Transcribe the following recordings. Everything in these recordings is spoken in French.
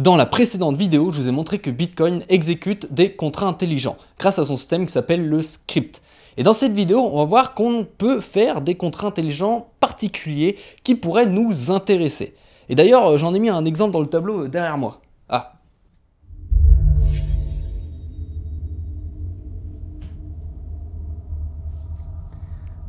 Dans la précédente vidéo, je vous ai montré que Bitcoin exécute des contrats intelligents grâce à son système qui s'appelle le script. Et dans cette vidéo, on va voir qu'on peut faire des contrats intelligents particuliers qui pourraient nous intéresser. Et d'ailleurs, euh, j'en ai mis un exemple dans le tableau euh, derrière moi. Ah.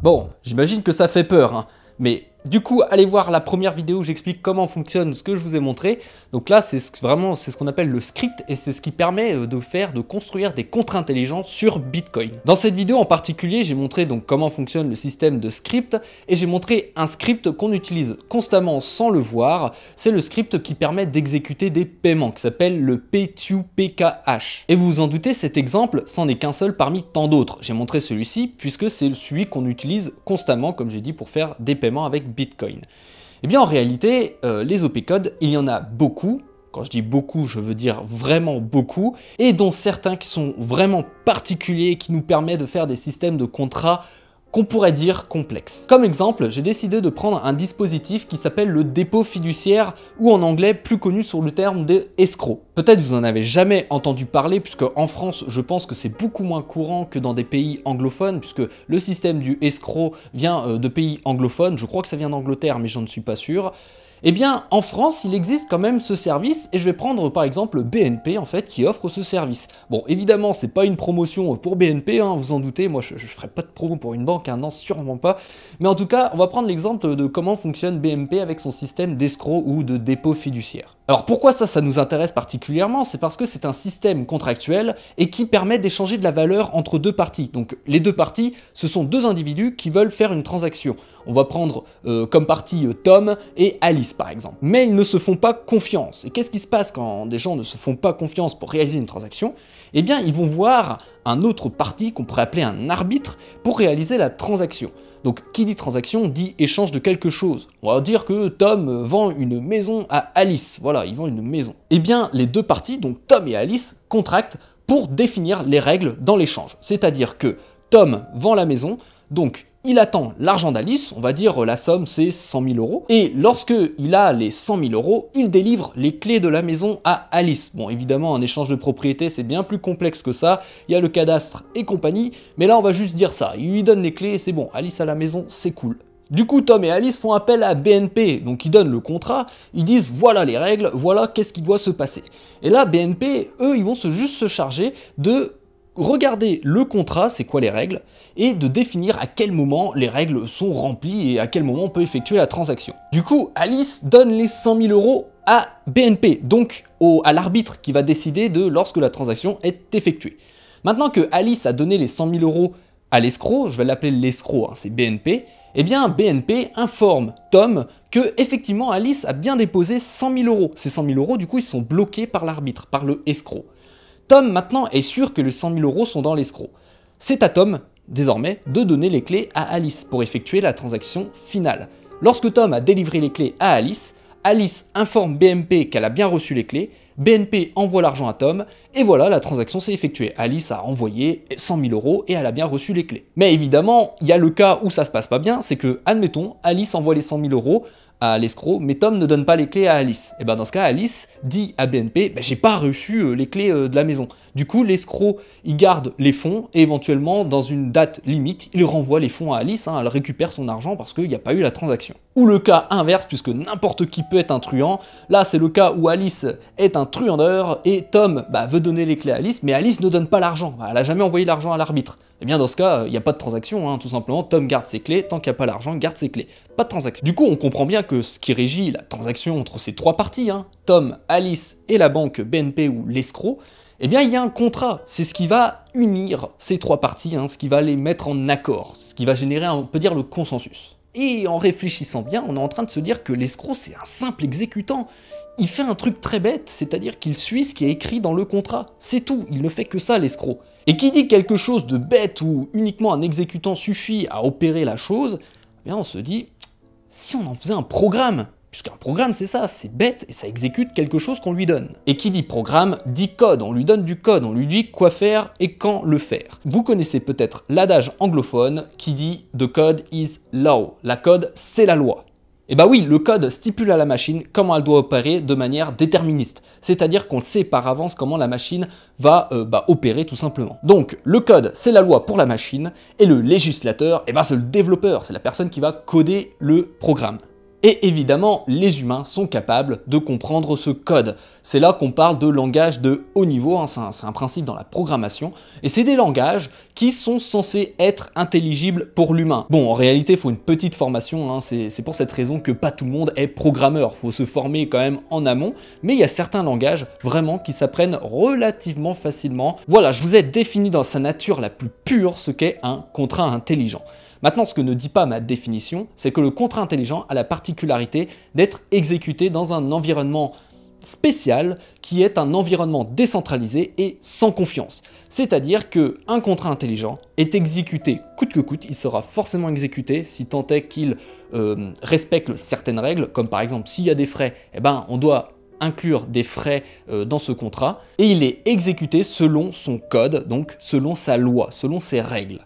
Bon, j'imagine que ça fait peur, hein, mais du coup, allez voir la première vidéo où j'explique comment fonctionne ce que je vous ai montré. Donc là, c'est vraiment c'est ce qu'on appelle le script et c'est ce qui permet euh, de faire, de construire des contrats intelligents sur Bitcoin. Dans cette vidéo en particulier, j'ai montré donc comment fonctionne le système de script et j'ai montré un script qu'on utilise constamment sans le voir. C'est le script qui permet d'exécuter des paiements qui s'appelle le P2PKH. Et vous vous en doutez, cet exemple, c'en est qu'un seul parmi tant d'autres. J'ai montré celui-ci puisque c'est celui qu'on utilise constamment, comme j'ai dit, pour faire des paiements avec Bitcoin Eh bien en réalité, euh, les OP codes, il y en a beaucoup. Quand je dis beaucoup, je veux dire vraiment beaucoup, et dont certains qui sont vraiment particuliers, qui nous permettent de faire des systèmes de contrats qu'on pourrait dire complexe. Comme exemple, j'ai décidé de prendre un dispositif qui s'appelle le dépôt fiduciaire ou en anglais plus connu sous le terme escroc. Peut-être vous en avez jamais entendu parler puisque en France, je pense que c'est beaucoup moins courant que dans des pays anglophones puisque le système du escroc vient euh, de pays anglophones, je crois que ça vient d'Angleterre mais j'en suis pas sûr. Eh bien, en France, il existe quand même ce service, et je vais prendre par exemple BNP, en fait, qui offre ce service. Bon, évidemment, c'est pas une promotion pour BNP, hein, vous en doutez, moi je, ferai pas de promo pour une banque, hein, non, sûrement pas. Mais en tout cas, on va prendre l'exemple de comment fonctionne BNP avec son système d'escroc ou de dépôt fiduciaire. Alors pourquoi ça, ça nous intéresse particulièrement C'est parce que c'est un système contractuel et qui permet d'échanger de la valeur entre deux parties. Donc les deux parties, ce sont deux individus qui veulent faire une transaction. On va prendre euh, comme partie euh, Tom et Alice par exemple. Mais ils ne se font pas confiance. Et qu'est-ce qui se passe quand des gens ne se font pas confiance pour réaliser une transaction Eh bien ils vont voir un autre parti qu'on pourrait appeler un arbitre pour réaliser la transaction. Donc qui dit transaction dit échange de quelque chose. On va dire que Tom vend une maison à Alice. Voilà, il vend une maison. Eh bien, les deux parties, donc Tom et Alice, contractent pour définir les règles dans l'échange. C'est-à-dire que Tom vend la maison, donc il attend l'argent d'Alice, on va dire la somme c'est 100 000 euros, et lorsque il a les 100 000 euros, il délivre les clés de la maison à Alice. Bon, évidemment, un échange de propriété c'est bien plus complexe que ça, il y a le cadastre et compagnie, mais là on va juste dire ça, il lui donne les clés et c'est bon, Alice à la maison, c'est cool. Du coup, Tom et Alice font appel à BNP, donc ils donnent le contrat, ils disent voilà les règles, voilà qu'est-ce qui doit se passer. Et là, BNP, eux, ils vont se, juste se charger de regarder le contrat, c'est quoi les règles, et de définir à quel moment les règles sont remplies et à quel moment on peut effectuer la transaction. Du coup, Alice donne les 100 000 euros à BNP, donc au, à l'arbitre qui va décider de lorsque la transaction est effectuée. Maintenant que Alice a donné les 100 000 euros à l'escroc, je vais l'appeler l'escroc, hein, c'est BNP, eh bien BNP informe Tom que effectivement Alice a bien déposé 100 000 euros. Ces 100 000 euros, du coup, ils sont bloqués par l'arbitre, par le escroc. Tom maintenant est sûr que les 100 000 euros sont dans l'escroc. C'est à Tom, désormais, de donner les clés à Alice pour effectuer la transaction finale. Lorsque Tom a délivré les clés à Alice, Alice informe BNP qu'elle a bien reçu les clés, BNP envoie l'argent à Tom, et voilà, la transaction s'est effectuée. Alice a envoyé 100 000 euros et elle a bien reçu les clés. Mais évidemment, il y a le cas où ça se passe pas bien, c'est que, admettons, Alice envoie les 100 000 euros, à l'escroc, mais Tom ne donne pas les clés à Alice. Et ben dans ce cas, Alice dit à BNP, ben, j'ai pas reçu euh, les clés euh, de la maison. Du coup, l'escroc, il garde les fonds et éventuellement, dans une date limite, il renvoie les fonds à Alice, hein. elle récupère son argent parce qu'il n'y a pas eu la transaction. Ou le cas inverse, puisque n'importe qui peut être un truand. Là, c'est le cas où Alice est un truandeur et Tom bah, veut donner les clés à Alice, mais Alice ne donne pas l'argent. Bah, elle a jamais envoyé l'argent à l'arbitre eh bien dans ce cas, il n'y a pas de transaction, hein. tout simplement, Tom garde ses clés, tant qu'il n'y a pas l'argent, garde ses clés. Pas de transaction. Du coup, on comprend bien que ce qui régit la transaction entre ces trois parties, hein, Tom, Alice et la banque BNP ou l'escroc, eh bien il y a un contrat, c'est ce qui va unir ces trois parties, hein, ce qui va les mettre en accord, ce qui va générer, on peut dire, le consensus. Et en réfléchissant bien, on est en train de se dire que l'escroc, c'est un simple exécutant. Il fait un truc très bête, c'est-à-dire qu'il suit ce qui est écrit dans le contrat. C'est tout, il ne fait que ça, l'escroc. Et qui dit quelque chose de bête ou uniquement un exécutant suffit à opérer la chose, eh on se dit, si on en faisait un programme Puisqu'un programme, c'est ça, c'est bête et ça exécute quelque chose qu'on lui donne. Et qui dit programme dit code, on lui donne du code, on lui dit quoi faire et quand le faire. Vous connaissez peut-être l'adage anglophone qui dit The code is law, la code c'est la loi. Et eh bien bah oui, le code stipule à la machine comment elle doit opérer de manière déterministe, c'est-à-dire qu'on sait par avance comment la machine va euh, bah, opérer tout simplement. Donc le code, c'est la loi pour la machine, et le législateur, eh ben, c'est le développeur, c'est la personne qui va coder le programme. Et évidemment, les humains sont capables de comprendre ce code. C'est là qu'on parle de langage de haut niveau, hein. c'est un, principe dans la programmation, et c'est des langages qui sont censés être intelligibles pour l'humain. Bon, en réalité, il faut une petite formation, hein. c'est pour cette raison que pas tout le monde est programmeur, Il faut se former quand même en amont, mais il y a certains langages vraiment qui s'apprennent relativement facilement. Voilà, je vous ai défini dans sa nature la plus pure ce qu'est un contrat intelligent. Maintenant, ce que ne dit pas ma définition, c'est que le contrat intelligent a la particularité d'être exécuté dans un environnement spécial qui est un environnement décentralisé et sans confiance. C'est-à-dire qu'un contrat intelligent est exécuté coûte que coûte, il sera forcément exécuté si tant est qu'il euh, respecte certaines règles, comme par exemple s'il y a des frais, eh ben, on doit inclure des frais euh, dans ce contrat, et il est exécuté selon son code, donc selon sa loi, selon ses règles.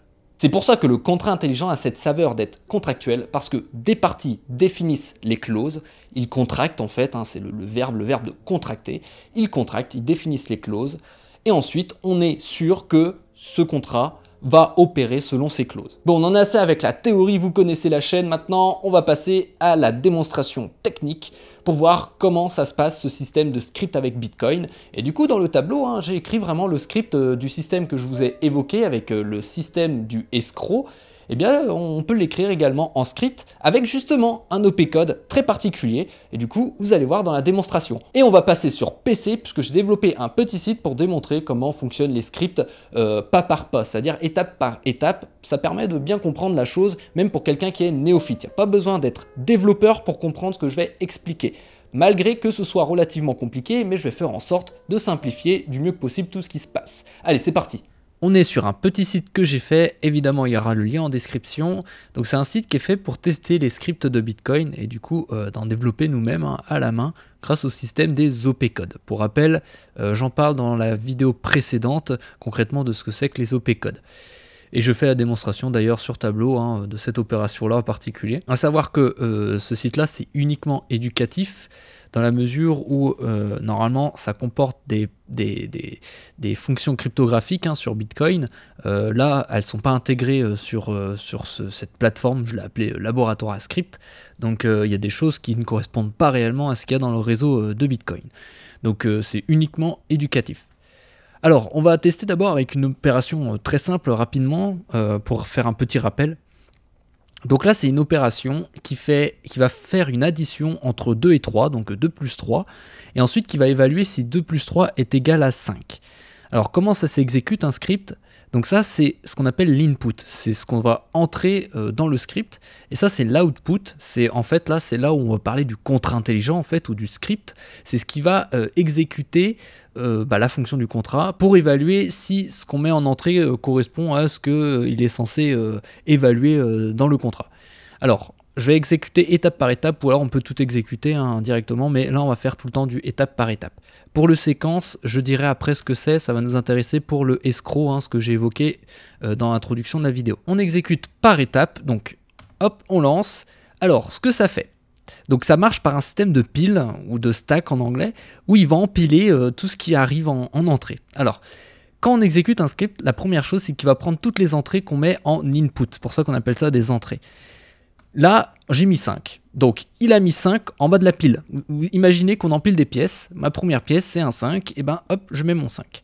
C'est pour ça que le contrat intelligent a cette saveur d'être contractuel, parce que des parties définissent les clauses, ils contractent en fait, hein, c'est le, verbe, le verbe de contracter, ils contractent, ils définissent les clauses, et ensuite on est sûr que ce contrat va opérer selon ces clauses. Bon, on en a assez avec la théorie, vous connaissez la chaîne, maintenant on va passer à la démonstration technique pour voir comment ça se passe ce système de script avec Bitcoin. Et du coup, dans le tableau, hein, j'ai écrit vraiment le script euh, du système que je vous ai évoqué avec euh, le système du escroc eh bien on peut l'écrire également en script avec justement un OP code très particulier et du coup vous allez voir dans la démonstration. Et on va passer sur PC puisque j'ai développé un petit site pour démontrer comment fonctionnent les scripts euh, pas par pas, c'est-à-dire étape par étape. Ça permet de bien comprendre la chose même pour quelqu'un qui est néophyte. Il n'y a pas besoin d'être développeur pour comprendre ce que je vais expliquer malgré que ce soit relativement compliqué, mais je vais faire en sorte de simplifier du mieux que possible tout ce qui se passe. Allez, c'est parti on est sur un petit site que j'ai fait, évidemment il y aura le lien en description. Donc c'est un site qui est fait pour tester les scripts de Bitcoin et du coup euh, d'en développer nous-mêmes hein, à la main grâce au système des OP codes. Pour rappel, euh, j'en parle dans la vidéo précédente concrètement de ce que c'est que les OP codes. Et je fais la démonstration d'ailleurs sur tableau hein, de cette opération-là en particulier. À savoir que euh, ce site-là c'est uniquement éducatif dans la mesure où euh, normalement ça comporte des, des, fonctions cryptographiques hein, sur Bitcoin. Euh, là, elles ne sont pas intégrées euh, sur, sur cette plateforme, je l'ai appelée laboratoire à script. Donc il y a des choses qui ne correspondent pas réellement à ce qu'il y a dans le réseau de Bitcoin. Donc c'est uniquement éducatif. Alors, on va tester d'abord avec une opération très simple rapidement pour faire un petit rappel. Donc là, c'est une opération qui, fait, qui va faire une addition entre 2 et 3, donc 2 plus 3, et ensuite qui va évaluer si 2 plus 3 est égal à 5. Alors comment ça s'exécute un script Donc ça, c'est ce qu'on appelle l'input, c'est ce qu'on va entrer euh, dans le script, et ça, c'est l'output, c'est en fait là, c'est là où on va parler du contre-intelligent, en fait, ou du script, c'est ce qui va euh, exécuter euh, bah, la fonction du contrat pour évaluer si ce qu'on met en entrée euh, correspond à ce qu'il euh, est censé évaluer dans le contrat. Alors, je vais exécuter étape par étape, ou alors on peut tout exécuter hein, directement, mais là on va faire tout le temps du étape par étape. Pour le séquence, je dirai après ce que c'est, ça va nous intéresser pour le escroc, hein, ce que j'ai évoqué dans l'introduction de la vidéo. On exécute par étape, donc hop, on lance. Alors, ce que ça fait, donc ça marche par un système de pile ou de stack en anglais où il va empiler euh, tout ce qui arrive en, entrée. Alors, quand on exécute un script, la première chose c'est qu'il va prendre toutes les entrées qu'on met en input. C'est pour ça qu'on appelle ça des entrées. Là, j'ai mis 5. Donc, il a mis 5 en bas de la pile. imaginez qu'on empile des pièces. Ma première pièce, c'est un 5. Et ben, hop, je mets mon 5.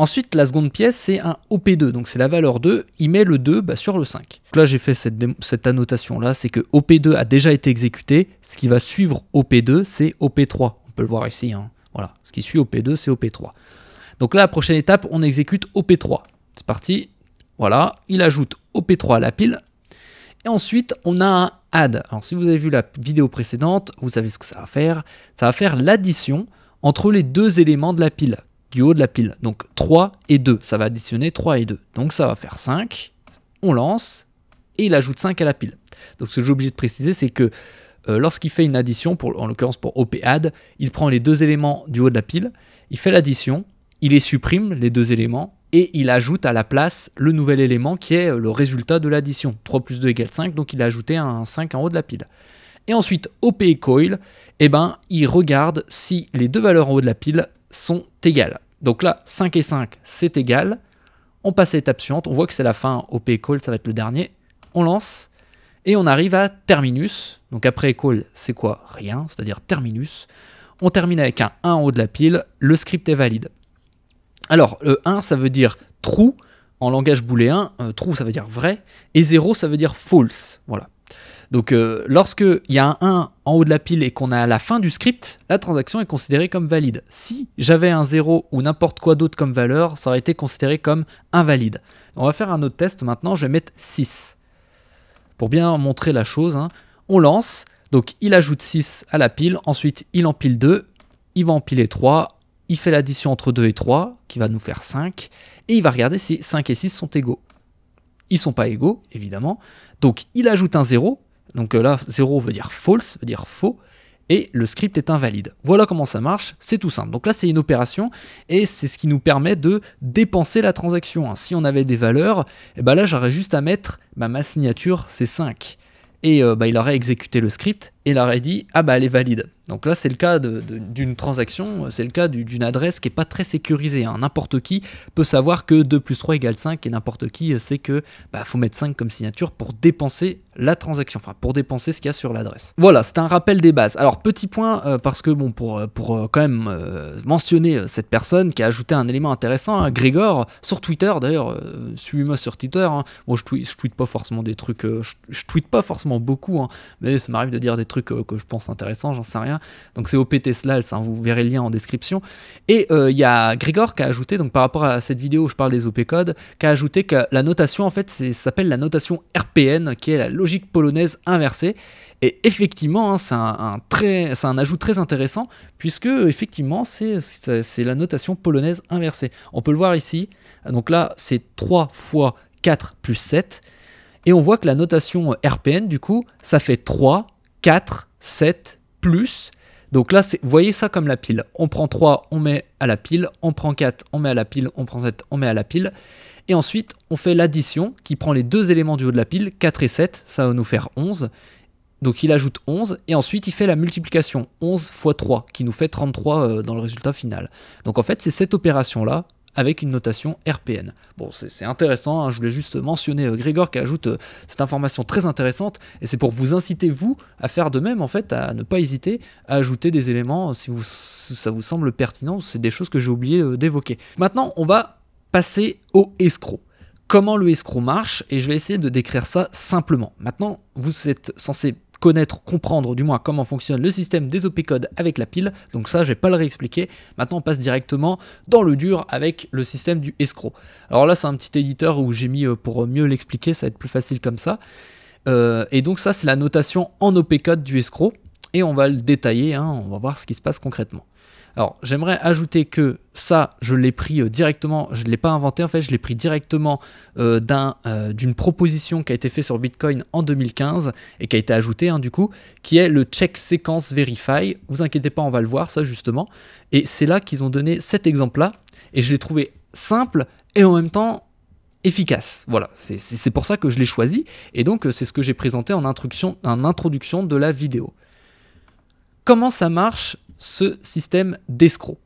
Ensuite, la seconde pièce, c'est un OP2, donc c'est la valeur 2, il met le 2 bah, sur le 5. Donc là, j'ai fait cette, annotation-là, c'est que OP2 a déjà été exécuté, ce qui va suivre OP2, c'est OP3. On peut le voir ici, hein. voilà, ce qui suit OP2, c'est OP3. Donc là, la prochaine étape, on exécute OP3. C'est parti, voilà, il ajoute OP3 à la pile, et ensuite, on a un add. Alors si vous avez vu la vidéo précédente, vous savez ce que ça va faire. Ça va faire l'addition entre les deux éléments de la pile du haut de la pile. Donc 3 et 2, ça va additionner 3 et 2. Donc ça va faire 5, on lance, et il ajoute 5 à la pile. Donc ce que j'ai obligé de préciser, c'est que euh, lorsqu'il fait une addition, pour, en l'occurrence pour op add il prend les deux éléments du haut de la pile, il fait l'addition, il les supprime, les deux éléments, et il ajoute à la place le nouvel élément qui est euh, le résultat de l'addition. 3 plus 2 égale 5, donc il a ajouté un 5 en haut de la pile. Et ensuite, OP coil, eh ben, il regarde si les deux valeurs en haut de la pile sont égales. Donc là, 5 et 5, c'est égal. On passe à l'étape suivante, on voit que c'est la fin op call, ça va être le dernier. On lance et on arrive à terminus. Donc après call, c'est quoi Rien, c'est-à-dire terminus. On termine avec un 1 en haut de la pile, le script est valide. Alors, le 1, ça veut dire true en langage booléen, euh, true ça veut dire vrai, et 0 ça veut dire false. Voilà, donc euh, lorsque lorsqu'il y a un 1 en haut de la pile et qu'on est à la fin du script, la transaction est considérée comme valide. Si j'avais un 0 ou n'importe quoi d'autre comme valeur, ça aurait été considéré comme invalide. On va faire un autre test maintenant, je vais mettre 6. Pour bien montrer la chose, hein. on lance, donc il ajoute 6 à la pile, ensuite il empile 2, il va empiler 3, il fait l'addition entre 2 et 3, qui va nous faire 5, et il va regarder si 5 et 6 sont égaux. Ils ne sont pas égaux, évidemment. Donc il ajoute un 0, donc euh, là, 0 veut dire false, veut dire faux, et le script est invalide. Voilà comment ça marche, c'est tout simple. Donc là, c'est une opération, et c'est ce qui nous permet de dépenser la transaction. Hein, si on avait des valeurs, eh ben là, j'aurais juste à mettre ma signature, c'est 5. Et euh, bah, il aurait exécuté le script, et il aurait dit, ah bah elle est valide. Donc là, c'est le cas d'une transaction, c'est le cas d'une adresse qui n'est pas très sécurisée. Hein. N'importe qui peut savoir que 2 plus 3 égale 5 et n'importe qui sait que bah, faut mettre 5 comme signature pour dépenser la transaction, enfin pour dépenser ce qu'il y a sur l'adresse. Voilà, c'est un rappel des bases. Alors petit point, euh, parce que bon, pour, euh, pour euh, quand même mentionner cette personne qui a ajouté un élément intéressant, hein, Grégor, sur Twitter, d'ailleurs, suis suivez-moi sur Twitter, hein. moi je, tweet, tweete pas forcément des trucs, je, tweete pas forcément beaucoup, hein, mais ça m'arrive de dire des trucs que je pense intéressants, j'en sais rien. Donc c'est OPT ça hein, vous verrez le lien en description. Et il y a Grégor qui a ajouté, donc par rapport à cette vidéo où je parle des OP codes, qui a ajouté que la notation, en fait, ça s'appelle la notation RPN, qui est la logique polonaise inversée. Et effectivement, hein, c'est un, très c'est un ajout très intéressant, puisque effectivement, c'est la notation polonaise inversée. On peut le voir ici. Donc là, c'est 3 fois 4 plus 7. Et on voit que la notation RPN, du coup, ça fait 3, 4, 7, plus. Donc là, c'est voyez ça comme la pile. On prend 3, on met à la pile. On prend 4, on met à la pile. On prend 7, on met à la pile. Et ensuite, on fait l'addition qui prend les deux éléments du haut de la pile, 4 et 7, ça va nous faire 11. Donc il ajoute 11 et ensuite il fait la multiplication 11 x 3 qui nous fait 33 euh, dans le résultat final. Donc en fait c'est cette opération là avec une notation RPN. Bon, c'est intéressant, hein, je voulais juste mentionner euh, Grégor qui ajoute euh, cette information très intéressante, et c'est pour vous inciter, vous, à faire de même, en fait, à ne pas hésiter à ajouter des éléments si, vous, ça vous semble pertinent, c'est des choses que j'ai oublié d'évoquer. Maintenant, on va passer au escroc. Comment le escroc marche et je vais essayer de décrire ça simplement. Maintenant, vous êtes censé connaître, comprendre du moins comment fonctionne le système des OP avec la pile. Donc ça, je vais pas le réexpliquer. Maintenant, on passe directement dans le dur avec le système du escroc. Alors là, c'est un petit éditeur où j'ai mis euh, pour mieux l'expliquer, ça va être plus facile comme ça. Euh, et donc ça, c'est la notation en OP code du escroc. Et on va le détailler, hein. on va voir ce qui se passe concrètement. Alors, j'aimerais ajouter que ça, je l'ai pris euh, directement, je ne l'ai pas inventé en fait, je l'ai pris directement euh, d'un, euh, d'une proposition qui a été faite sur Bitcoin en 2015 et qui a été ajoutée hein, du coup, qui est le check Sequence verify. Vous inquiétez pas, on va le voir ça justement. Et c'est là qu'ils ont donné cet exemple-là et je l'ai trouvé simple et en même temps efficace. Voilà, c'est, pour ça que je l'ai choisi et donc c'est ce que j'ai présenté en introduction, en introduction de la vidéo. Comment ça marche ce système d'escroc.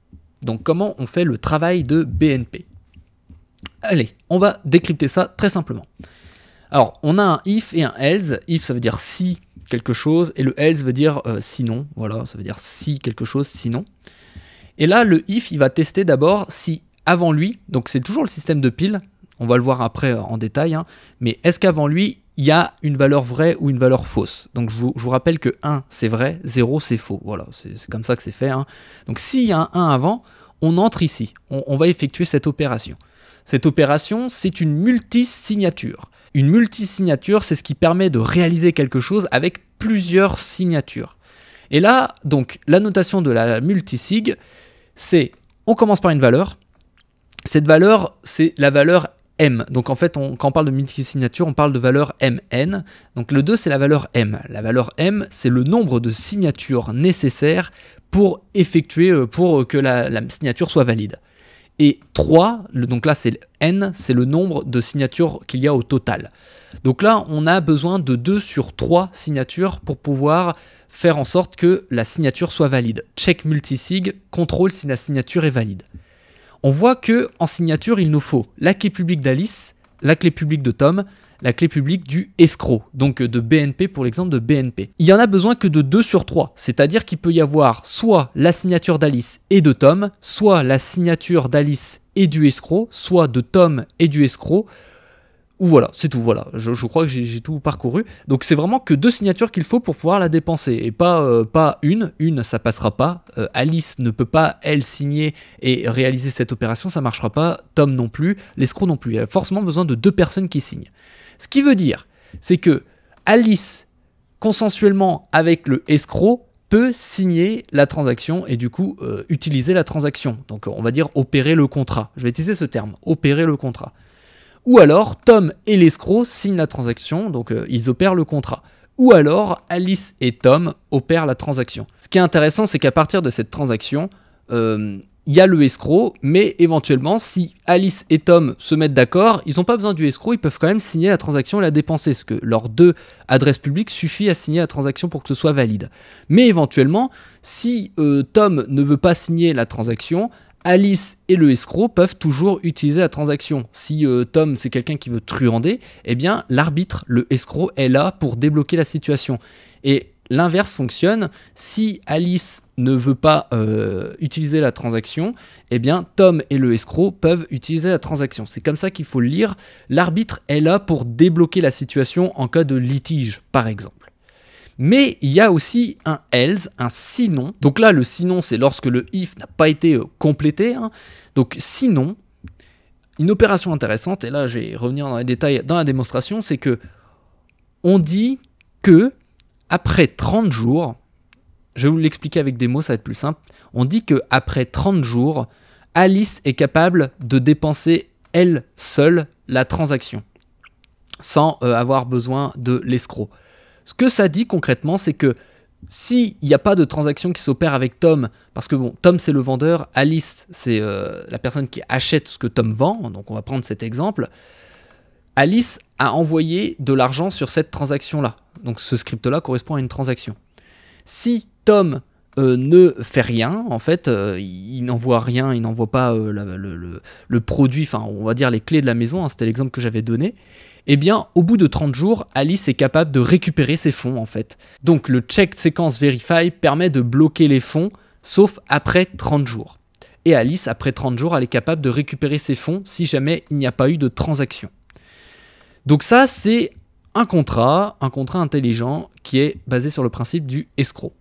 Donc comment on fait le travail de BNP Allez, on va décrypter ça très simplement. Alors, on a un if et un else. If, ça veut dire si quelque chose, et le else veut dire euh, sinon. Voilà, ça veut dire si quelque chose, sinon. Et là, le if, il va tester d'abord si avant lui, donc c'est toujours le système de pile, on va le voir après euh, en détail, hein. mais est-ce qu'avant lui, il y a une valeur vraie ou une valeur fausse. Donc je vous, rappelle que 1 c'est vrai, 0 c'est faux. Voilà, c'est comme ça que c'est fait. Hein. Donc s'il y a un 1 avant, on entre ici, on, on va effectuer cette opération. Cette opération, c'est une multisignature. Une multisignature, c'est ce qui permet de réaliser quelque chose avec plusieurs signatures. Et là, donc, la notation de la multisig, c'est on commence par une valeur. Cette valeur, c'est la valeur M. Donc en fait, quand on parle de multisignature, on parle de valeur MN. Donc le 2, c'est la valeur M. La valeur M, c'est le nombre de signatures nécessaires pour effectuer, euh, pour euh, que la, signature soit valide. Et 3, donc là c'est N, c'est le nombre de signatures qu'il y a au total. Donc là, on a besoin de 2 sur 3 signatures pour pouvoir faire en sorte que la signature soit valide. Check multisig, contrôle si la signature est valide on voit que en signature, il nous faut la clé publique d'Alice, la clé publique de Tom, la clé publique du escroc, donc euh, de BNP pour l'exemple de BNP. Il n'y en a besoin que de 2 sur 3, c'est-à-dire qu'il peut y avoir soit la signature d'Alice et de Tom, soit la signature d'Alice et du escroc, soit de Tom et du escroc, ou voilà, c'est tout, voilà. Je, crois que j'ai tout parcouru. Donc c'est vraiment que deux signatures qu'il faut pour pouvoir la dépenser. Et pas, euh, pas une, une ça passera pas. Euh, Alice ne peut pas, elle, signer et réaliser cette opération, ça marchera pas. Tom non plus, l'escroc non plus. Il a forcément besoin de deux personnes qui signent. Ce qui veut dire, c'est que Alice, consensuellement avec le escroc, peut signer la transaction et du coup euh, utiliser la transaction. Donc on va dire opérer le contrat. Je vais utiliser ce terme, opérer le contrat. Ou alors, Tom et l'escroc signent la transaction, donc euh, ils opèrent le contrat. Ou alors, Alice et Tom opèrent la transaction. Ce qui est intéressant, c'est qu'à partir de cette transaction, euh, il y a le escroc, mais éventuellement, si Alice et Tom se mettent d'accord, ils n'ont pas besoin du escroc, ils peuvent quand même signer la transaction et la dépenser, parce que leurs deux adresses publiques suffit à signer la transaction pour que ce soit valide. Mais éventuellement, si euh, Tom ne veut pas signer la transaction, Alice et le escroc peuvent toujours utiliser la transaction. Si euh, Tom, c'est quelqu'un qui veut truander, eh bien, l'arbitre, le escroc, est là pour débloquer la situation. Et l'inverse fonctionne. Si Alice ne veut pas euh, utiliser la transaction, eh bien Tom et le escroc peuvent utiliser la transaction. C'est comme ça qu'il faut le lire. L'arbitre est là pour débloquer la situation en cas de litige, par exemple. Mais il y a aussi un else, un sinon. Donc là, le sinon, c'est lorsque le if n'a pas été euh, complété. Hein. Donc sinon, une opération intéressante, et là je vais revenir dans les détails dans la démonstration, c'est que on dit que après 30 jours, je vais vous l'expliquer avec des mots, ça va être plus simple, on dit que après 30 jours, Alice est capable de dépenser elle seule la transaction sans euh, avoir besoin de l'escroc. Ce que ça dit concrètement, c'est que s'il n'y a pas de transaction qui s'opère avec Tom, parce que bon, Tom c'est le vendeur, Alice c'est euh, la personne qui achète ce que Tom vend, donc on va prendre cet exemple, Alice a envoyé de l'argent sur cette transaction-là. Donc ce script-là correspond à une transaction. Si Tom euh, ne fait rien. En fait, euh, il, n'en n'envoie rien, il n'envoie pas euh, le, produit, enfin, on va dire les clés de la maison, hein, c'était l'exemple que j'avais donné. Eh bien, au bout de 30 jours, Alice est capable de récupérer ses fonds, en fait. Donc, le check séquence verify permet de bloquer les fonds, sauf après 30 jours. Et Alice, après 30 jours, elle est capable de récupérer ses fonds si jamais il n'y a pas eu de transaction. Donc ça, c'est un contrat, un contrat intelligent qui est basé sur le principe du escroc.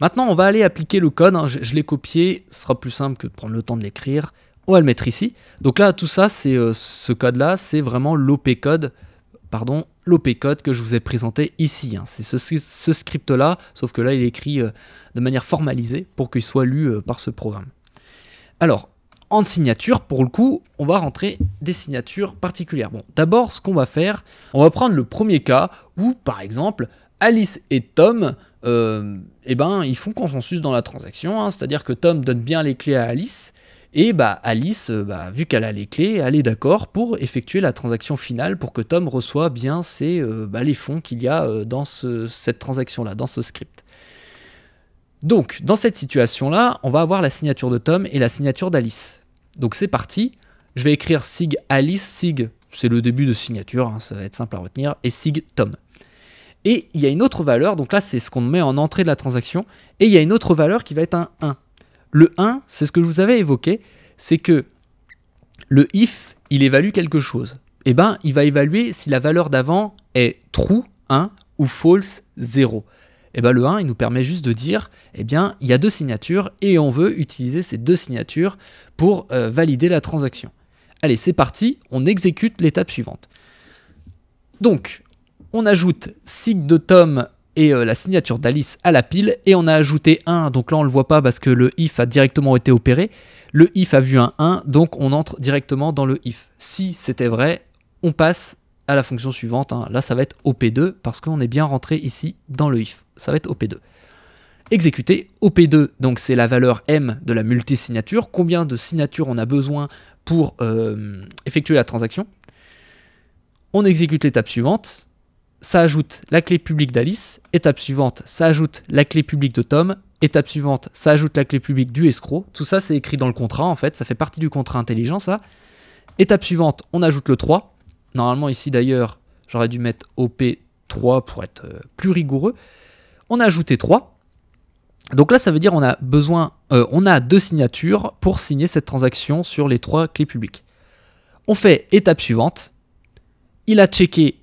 Maintenant, on va aller appliquer le code. Hein. Je, l'ai copié, ce sera plus simple que de prendre le temps de l'écrire. On oh, va le mettre ici. Donc là, tout ça, c'est euh, ce code-là, c'est vraiment l'OP code, pardon, l'OP code que je vous ai présenté ici. Hein. C'est ce, script-là, sauf que là, il est écrit euh, de manière formalisée pour qu'il soit lu euh, par ce programme. Alors, en signature, pour le coup, on va rentrer des signatures particulières. Bon, d'abord, ce qu'on va faire, on va prendre le premier cas où, par exemple, Alice et Tom euh, eh ben, ils font consensus dans la transaction, hein, c'est-à-dire que Tom donne bien les clés à Alice, et bah, Alice, euh, bah, vu qu'elle a les clés, elle est d'accord pour effectuer la transaction finale pour que Tom reçoit bien euh, bah, les fonds qu'il y a dans cette transaction-là, dans ce script. Donc, dans cette situation-là, on va avoir la signature de Tom et la signature d'Alice. Donc c'est parti, je vais écrire sig Alice, sig, c'est le début de signature, hein, ça va être simple à retenir, et sig Tom. Et il y a une autre valeur, donc là c'est ce qu'on met en entrée de la transaction, et il y a une autre valeur qui va être un 1. Le 1, c'est ce que je vous avais évoqué, c'est que le if, il évalue quelque chose. Et eh ben, il va évaluer si la valeur d'avant est true 1 ou false 0. Et bien ben, le 1, il nous permet juste de dire, eh bien, il y a deux signatures et on veut utiliser ces deux signatures pour euh, valider la transaction. Allez, c'est parti, on exécute l'étape suivante. Donc, on ajoute sig de Tom et euh, la signature d'Alice à la pile, et on a ajouté 1, donc là on le voit pas parce que le if a directement été opéré, le if a vu un 1, donc on entre directement dans le if. Si c'était vrai, on passe à la fonction suivante, hein. là ça va être op2 parce qu'on est bien rentré ici dans le if, ça va être op2. Exécuter, op2, donc c'est la valeur m de la multisignature, combien de signatures on a besoin pour euh, effectuer la transaction. On exécute l'étape suivante, ça ajoute la clé publique d'Alice. Étape suivante, ça ajoute la clé publique de Tom. Étape suivante, ça ajoute la clé publique du escroc. Tout ça, c'est écrit dans le contrat, en fait. Ça fait partie du contrat intelligent, ça. Étape suivante, on ajoute le 3. Normalement, ici, d'ailleurs, j'aurais dû mettre OP3 pour être euh, plus rigoureux. On a ajouté 3. E Donc là, ça veut dire on a besoin, euh, on a deux signatures pour signer cette transaction sur les trois clés publiques. On fait étape suivante. Il a checké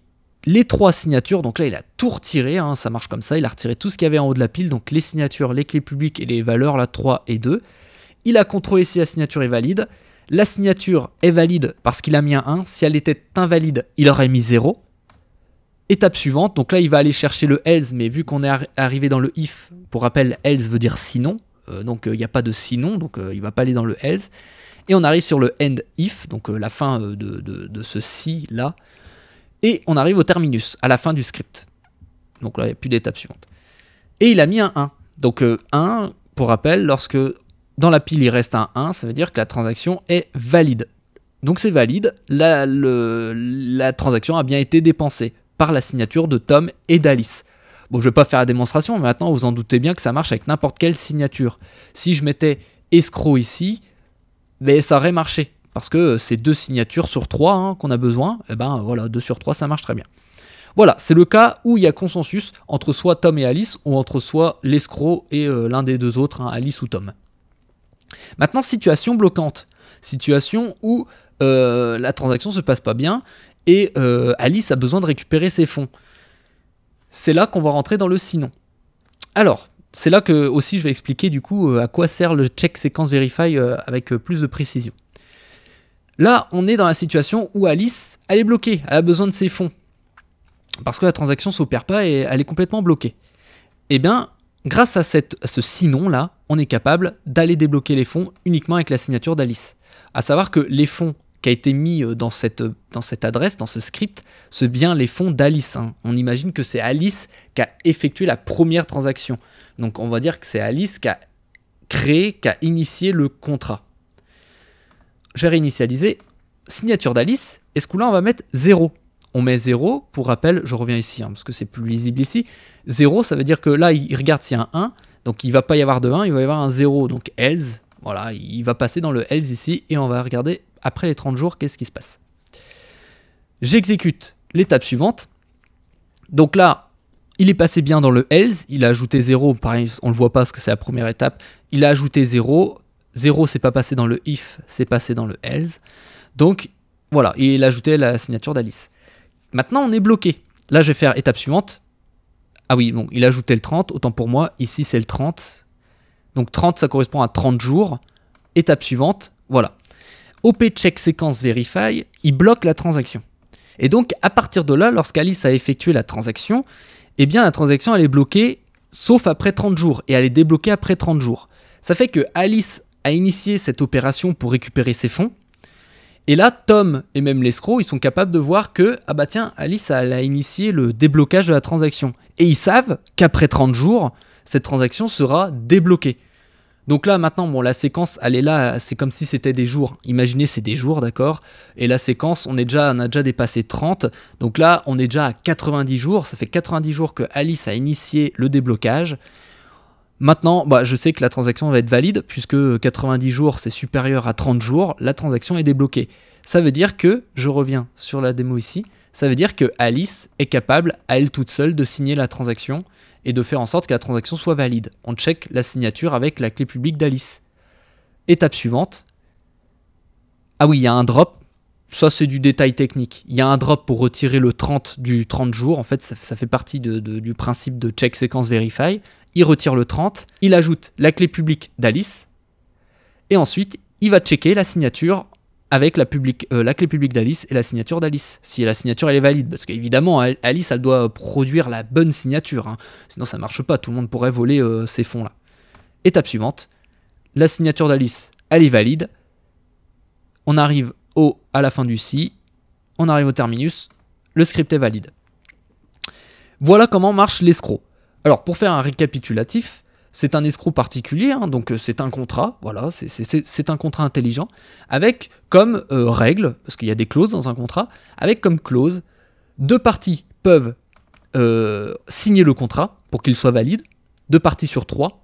les trois signatures. Donc là, il a tout retiré, hein, ça marche comme ça. Il a retiré tout ce qu'il y avait en haut de la pile, donc les signatures, les clés publiques et les valeurs, là 3 et 2. Il a contrôlé si la signature est valide. La signature est valide parce qu'il a mis un 1. Si elle était invalide, il aurait mis 0. Étape suivante, donc là il va aller chercher le else, mais vu qu'on est arrivé dans le if, pour rappel, else veut dire sinon, euh, donc euh, il n'y a pas de sinon, donc il euh, il va pas aller dans le else. Et on arrive sur le end if, donc la fin de, de, de, ce si là, et on arrive au terminus, à la fin du script. Donc là, il n'y a plus d'étape suivante. Et il a mis un 1. Donc 1, euh, pour rappel, lorsque dans la pile il reste un 1, ça veut dire que la transaction est valide. Donc c'est valide, la, la transaction a bien été dépensée par la signature de Tom et d'Alice. Bon, je ne vais pas faire la démonstration, mais maintenant vous en doutez bien que ça marche avec n'importe quelle signature. Si je mettais escroc ici, mais ça aurait marché parce que c'est deux signatures sur trois hein, qu'on a besoin, et eh ben voilà, deux sur trois, ça marche très bien. Voilà, c'est le cas où il y a consensus entre soit Tom et Alice, ou entre soit l'escroc et euh, l'un des deux autres, hein, Alice ou Tom. Maintenant, situation bloquante. Situation où euh, la transaction se passe pas bien et euh, Alice a besoin de récupérer ses fonds. C'est là qu'on va rentrer dans le sinon. Alors, c'est là que aussi je vais expliquer du coup à quoi sert le check Sequence verify avec plus de précision. Là, on est dans la situation où Alice, elle est bloquée, elle a besoin de ses fonds. Parce que la transaction s'opère pas et elle est complètement bloquée. Eh bien, grâce à, cette, ce sinon-là, on est capable d'aller débloquer les fonds uniquement avec la signature d'Alice. À savoir que les fonds qui a été mis euh, dans cette, dans cette adresse, dans ce script, ce bien les fonds d'Alice. Hein. On imagine que c'est Alice qui a effectué la première transaction. Donc on va dire que c'est Alice qui a créé, qui a initié le contrat j'ai réinitialisé signature d'Alice, et ce coup-là, on va mettre 0. On met 0, pour rappel, je reviens ici, hein, parce que c'est plus lisible ici. 0, ça veut dire que là, il regarde s'il y a un 1, donc il va pas y avoir de 1, il va y avoir un 0, donc else, voilà, il va passer dans le else ici, et on va regarder après les 30 jours, qu'est-ce qui se passe. J'exécute l'étape suivante. Donc là, il est passé bien dans le else, il a ajouté 0, pareil, on ne le voit pas parce que c'est la première étape, il a ajouté 0, 0, c'est pas passé dans le if, c'est passé dans le else. Donc voilà, il ajoutait la signature d'Alice. Maintenant, on est bloqué. Là, je vais faire étape suivante. Ah oui, bon, il a ajouté le 30, autant pour moi, ici c'est le 30. Donc 30, ça correspond à 30 jours. Étape suivante, voilà. OP check séquence verify, il bloque la transaction. Et donc, à partir de là, lorsqu'Alice a effectué la transaction, eh bien, la transaction, elle est bloquée, sauf après 30 jours, et elle est débloquée après 30 jours. Ça fait que Alice a initié cette opération pour récupérer ses fonds. Et là, Tom et même l'escroc, ils sont capables de voir que, ah bah tiens, Alice, a initié le déblocage de la transaction. Et ils savent qu'après 30 jours, cette transaction sera débloquée. Donc là, maintenant, bon, la séquence, elle est là, c'est comme si c'était des jours. Imaginez, c'est des jours, d'accord Et la séquence, on, est déjà, on a déjà dépassé 30. Donc là, on est déjà à 90 jours. Ça fait 90 jours que Alice a initié le déblocage. Maintenant, bah, je sais que la transaction va être valide, puisque 90 jours, c'est supérieur à 30 jours, la transaction est débloquée. Ça veut dire que, je reviens sur la démo ici, ça veut dire que Alice est capable, à elle toute seule, de signer la transaction et de faire en sorte que la transaction soit valide. On check la signature avec la clé publique d'Alice. Étape suivante. Ah oui, il y a un drop. Ça, c'est du détail technique. Il y a un drop pour retirer le 30 du 30 jours. En fait, ça, fait partie du principe de check sequence verify il retire le 30, il ajoute la clé publique d'Alice, et ensuite il va checker la signature avec euh, la, clé publique d'Alice et la signature d'Alice, si la signature elle est valide, parce qu'évidemment Alice elle doit euh, produire la bonne signature, hein. sinon ça marche pas, tout le monde pourrait voler euh, ces fonds là. Étape suivante, la signature d'Alice elle est valide, on arrive au, à la fin du si, on arrive au terminus, le script est valide. Voilà comment marche l'escroc. Alors pour faire un récapitulatif, c'est un escroc particulier, hein, donc euh, c'est un contrat, voilà, c'est un contrat intelligent, avec comme euh, règle, parce qu'il y a des clauses dans un contrat, avec comme clause, deux parties peuvent euh, signer le contrat pour qu'il soit valide, deux parties sur trois,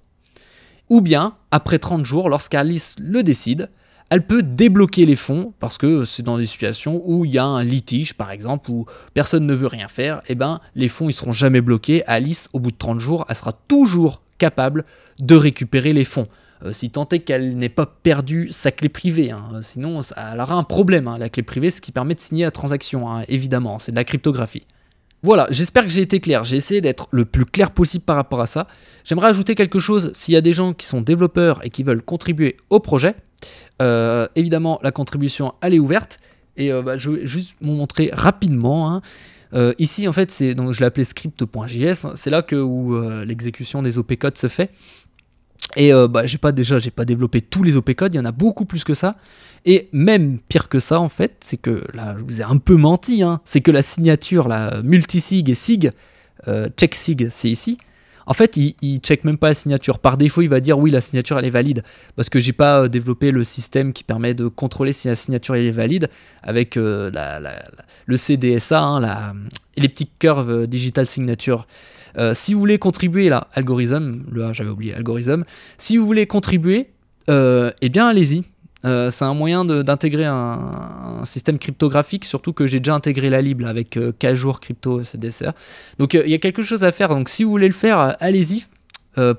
ou bien, après 30 jours, lorsqu'Alice le décide, elle peut débloquer les fonds parce que c'est dans des situations où il y a un litige par exemple où personne ne veut rien faire et eh ben les fonds ils seront jamais bloqués Alice au bout de 30 jours elle sera toujours capable de récupérer les fonds euh, si tant est qu'elle n'ait pas perdu sa clé privée. Hein. Sinon, elle aura un problème. Hein, la clé privée, ce qui permet de signer la transaction, hein, évidemment, c'est de la cryptographie. Voilà, j'espère que j'ai été clair. J'ai essayé d'être le plus clair possible par rapport à ça. J'aimerais ajouter quelque chose s'il y a des gens qui sont développeurs et qui veulent contribuer au projet. Euh, évidemment, la contribution, elle est ouverte. Et euh, bah, je vais juste vous montrer rapidement. Hein. Euh, ici, en fait, c'est donc je l'ai appelé script.js. c'est là que où l'exécution des opcodes se fait. Et bah, j'ai pas déjà, j'ai pas développé tous les opcodes, Il y en a beaucoup plus que ça. Et même pire que ça, en fait, c'est que là, je vous ai un peu menti, hein. c'est que la signature, la multisig et sig, euh, check sig, c'est ici. En fait, il, ne check même pas la signature. Par défaut, il va dire oui, la signature elle est valide parce que j'ai pas euh, développé le système qui permet de contrôler si la signature elle est valide avec euh, le CDSA, hein, la elliptic curve digital signature. si vous voulez contribuer là, algorithme, le j'avais oublié algorithme. Si vous voulez contribuer, eh bien allez-y. Euh, c'est un moyen d'intégrer un, système cryptographique, surtout que j'ai déjà intégré la Libre avec euh, Kjour Crypto cdsa Donc euh, il y a quelque chose à faire. Donc si vous voulez le faire, euh, allez-y.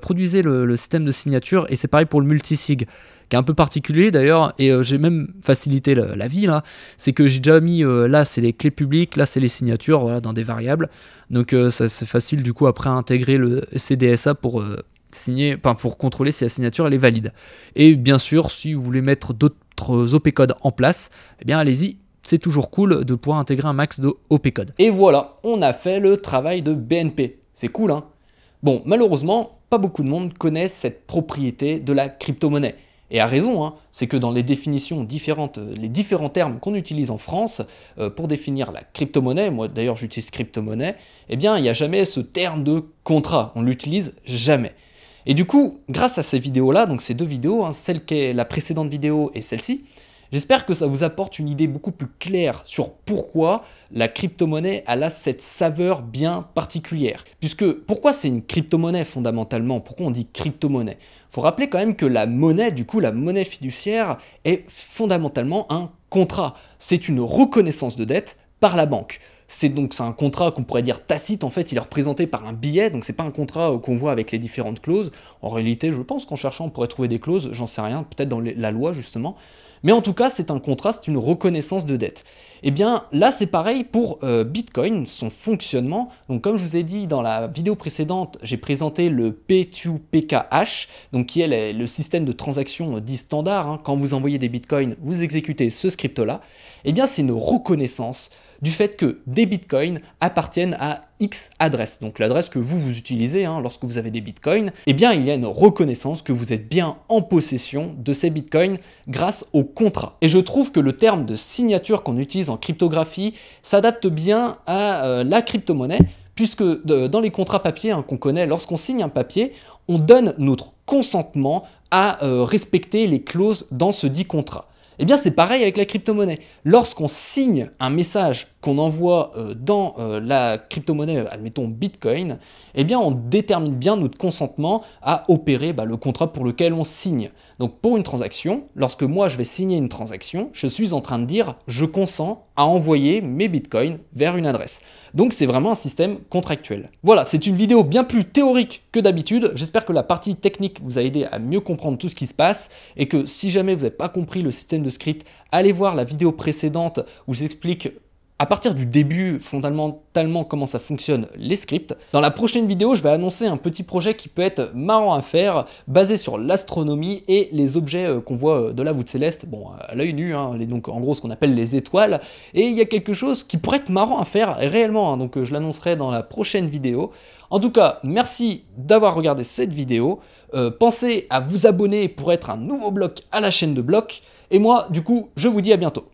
produisez le, système de signature et c'est pareil pour le multisig qui est un peu particulier d'ailleurs et j'ai même facilité la, vie là c'est que j'ai déjà mis là c'est les clés publiques là c'est les signatures dans des variables donc ça c'est facile du coup après à intégrer le CDSA pour signer, enfin, pour contrôler si la signature elle est valide. Et bien sûr, si vous voulez mettre d'autres OP en place, eh bien allez-y, c'est toujours cool de pouvoir intégrer un max de OP Et voilà, on a fait le travail de BNP. C'est cool, hein Bon, malheureusement, pas beaucoup de monde connaissent cette propriété de la crypto-monnaie. Et à raison, hein, c'est que dans les définitions différentes, les différents termes qu'on utilise en France euh, pour définir la crypto-monnaie, moi d'ailleurs j'utilise crypto-monnaie, eh bien il n'y a jamais ce terme de contrat, on l'utilise jamais. Et du coup, grâce à ces vidéos-là, donc ces deux vidéos, hein, celle qui est la précédente vidéo et celle-ci, j'espère que ça vous apporte une idée beaucoup plus claire sur pourquoi la crypto-monnaie a cette saveur bien particulière. Puisque pourquoi c'est une crypto-monnaie fondamentalement Pourquoi on dit crypto-monnaie Faut rappeler quand même que la monnaie, du coup, la monnaie fiduciaire est fondamentalement un contrat. C'est une reconnaissance de dette par la banque. C'est donc c'est un contrat qu'on pourrait dire tacite, en fait, il est représenté par un billet, donc c'est pas un contrat euh, qu'on voit avec les différentes clauses. En réalité, je pense qu'en cherchant, on pourrait trouver des clauses, j'en sais rien, peut-être dans la loi justement, mais en tout cas, c'est un contraste, une reconnaissance de dette. Et eh bien là, c'est pareil pour euh, Bitcoin, son fonctionnement. Donc comme je vous ai dit dans la vidéo précédente, j'ai présenté le P2PKH, donc qui est le système de transaction euh, dit standard. Hein. Quand vous envoyez des Bitcoins, vous exécutez ce script-là. Et eh bien c'est une reconnaissance du fait que des Bitcoins appartiennent à X adresse, donc l'adresse que vous vous utilisez hein, lorsque vous avez des bitcoins, eh bien il y a une reconnaissance que vous êtes bien en possession de ces bitcoins grâce au contrat. Et je trouve que le terme de signature qu'on utilise en cryptographie s'adapte bien à euh, la crypto-monnaie, puisque dans les contrats papier hein, qu'on connaît, lorsqu'on signe un papier, on donne notre consentement à euh, respecter les clauses dans ce dit contrat. Eh bien c'est pareil avec la crypto-monnaie. Lorsqu'on signe un message qu'on envoie euh, dans euh, la crypto-monnaie, admettons Bitcoin, eh bien on détermine bien notre consentement à opérer bah, le contrat pour lequel on signe. Donc pour une transaction, lorsque moi je vais signer une transaction, je suis en train de dire je consens à envoyer mes bitcoins vers une adresse. Donc c'est vraiment un système contractuel. Voilà, c'est une vidéo bien plus théorique que d'habitude. J'espère que la partie technique vous a aidé à mieux comprendre tout ce qui se passe et que si jamais vous n'avez pas compris le système de script, allez voir la vidéo précédente où j'explique à partir du début, fondamentalement, comment ça fonctionne les scripts. Dans la prochaine vidéo, je vais annoncer un petit projet qui peut être marrant à faire, basé sur l'astronomie et les objets euh, qu'on voit euh, de la voûte céleste, bon, à l'œil nu, hein, les, donc en gros ce qu'on appelle les étoiles. Et il y a quelque chose qui pourrait être marrant à faire réellement, hein, donc euh, je l'annoncerai dans la prochaine vidéo. En tout cas, merci d'avoir regardé cette vidéo. pensez à vous abonner pour être un nouveau bloc à la chaîne de blocs. Et moi, du coup, je vous dis à bientôt.